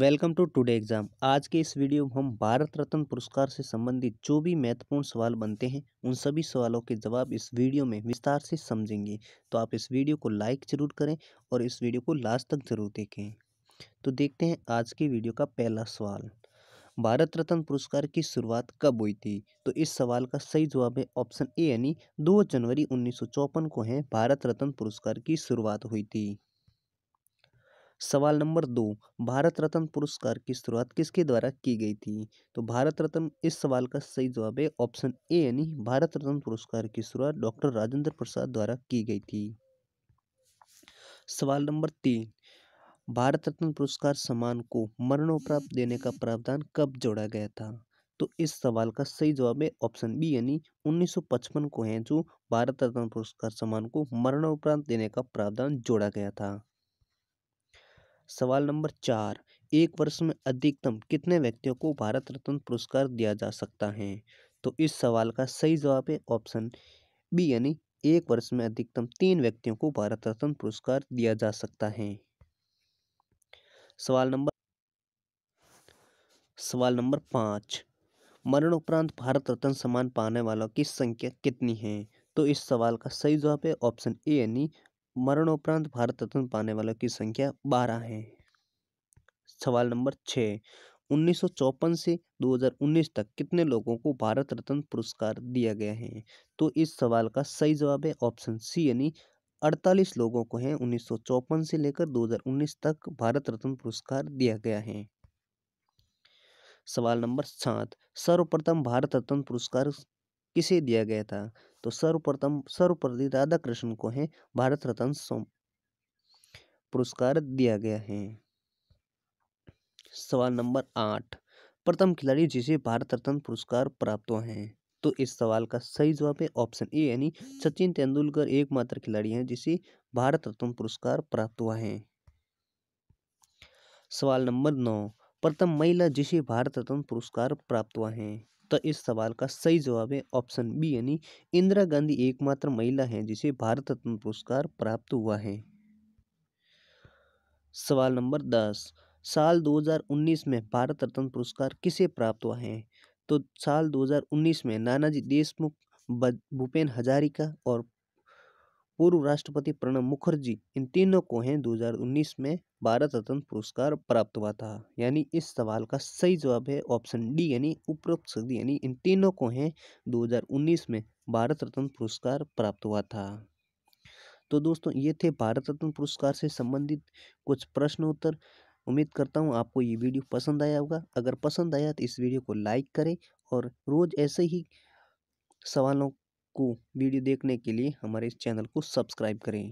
welcome to today exam आज के इस वीडियो में हम भारत रत्न पुरस्कार से संबंधित जो भी महत्वपूर्ण सवाल बनते हैं उन सभी सवालों के जवाब इस वीडियो में विस्तार से समझेंगे तो आप इस वीडियो को लाइक जरूर करें और इस वीडियो को लास्ट तक जरूर देखें तो देखते हैं आज की वीडियो का पहला सवाल भारत रत्न पुरस्कार की शुरुआत कब हुई थी तो इस सवाल का सही जवाब है ऑप्शन ए यानी दो जनवरी उन्नीस को है भारत रत्न पुरस्कार की शुरुआत हुई थी सवाल नंबर दो भारत रत्न पुरस्कार की शुरुआत किसके द्वारा की गई थी तो भारत रत्न इस सवाल का सही जवाब है ऑप्शन ए यानी भारत रत्न पुरस्कार की शुरुआत डॉक्टर राजेंद्र प्रसाद द्वारा की गई थी सवाल नंबर तीन भारत रत्न पुरस्कार सम्मान को मरणोपरा देने का प्रावधान कब जोड़ा गया था तो इस सवाल का सही जवाब है ऑप्शन बी यानी 1955 को है जो भारत रत्न पुरस्कार सम्मान को मरणोपरांत देने का प्रावधान जोड़ा गया था सवाल नंबर चार एक वर्ष में अधिकतम कितने व्यक्तियों को भारत रत्न पुरस्कार दिया जा सकता है तो इस सवाल का सही जवाब है ऑप्शन बी यानी एक वर्ष में अधिकतम तीन व्यक्तियों को भारत रत्न पुरस्कार दिया जा सकता है सवाल नंबर सवाल नंबर पाँच मरणोपरांत भारत रत्न सम्मान पाने वालों की संख्या कितनी है तो इस सवाल का सही जवाब है ऑप्शन ए यानी मरणोपरांत भारत रत्न पाने वालों की संख्या बारह है सवाल नंबर छः उन्नीस से 2019 तक कितने लोगों को भारत रत्न पुरस्कार दिया गया है तो इस सवाल का सही जवाब है ऑप्शन सी यानी 48 लोगों को है उन्नीस से लेकर 2019 तक भारत रत्न पुरस्कार दिया गया है सवाल नंबर सात सर्वप्रथम भारत रत्न पुरस्कार किसे दिया गया था तो सर्वप्रथम राधा राधाकृष्ण को है भारत रत्न पुरस्कार दिया गया है सवाल नंबर आठ प्रथम खिलाड़ी जिसे भारत रत्न पुरस्कार प्राप्त हुआ है तो इस सवाल का सही जवाब है ऑप्शन ए यानी सचिन तेंदुलकर एकमात्र खिलाड़ी हैं जिसे भारत रत्न पुरस्कार प्राप्त हुआ है सवाल नंबर नौ प्रथम महिला जिसे भारत रत्न पुरस्कार प्राप्त हुआ है तो इस सवाल का सही जवाब है ऑप्शन बी यानी इंदिरा गांधी एकमात्र महिला हैं जिसे भारत रत्न पुरस्कार प्राप्त हुआ है सवाल नंबर दस साल 2019 में भारत रत्न पुरस्कार किसे प्राप्त हुआ है तो साल 2019 में नानाजी देशमुख भूपेन हजारिका और पूर्व राष्ट्रपति प्रणब मुखर्जी इन तीनों को हैं 2019 में भारत रत्न पुरस्कार प्राप्त हुआ था यानी इस सवाल का सही जवाब है ऑप्शन डी यानी उपरोक्त सदी यानी इन तीनों को हैं 2019 में भारत रत्न पुरस्कार प्राप्त हुआ था तो दोस्तों ये थे भारत रत्न पुरस्कार से संबंधित कुछ प्रश्न उत्तर उम्मीद करता हूँ आपको ये वीडियो पसंद आया होगा अगर पसंद आया तो इस वीडियो को लाइक करें और रोज़ ऐसे ही सवालों को वीडियो देखने के लिए हमारे इस चैनल को सब्सक्राइब करें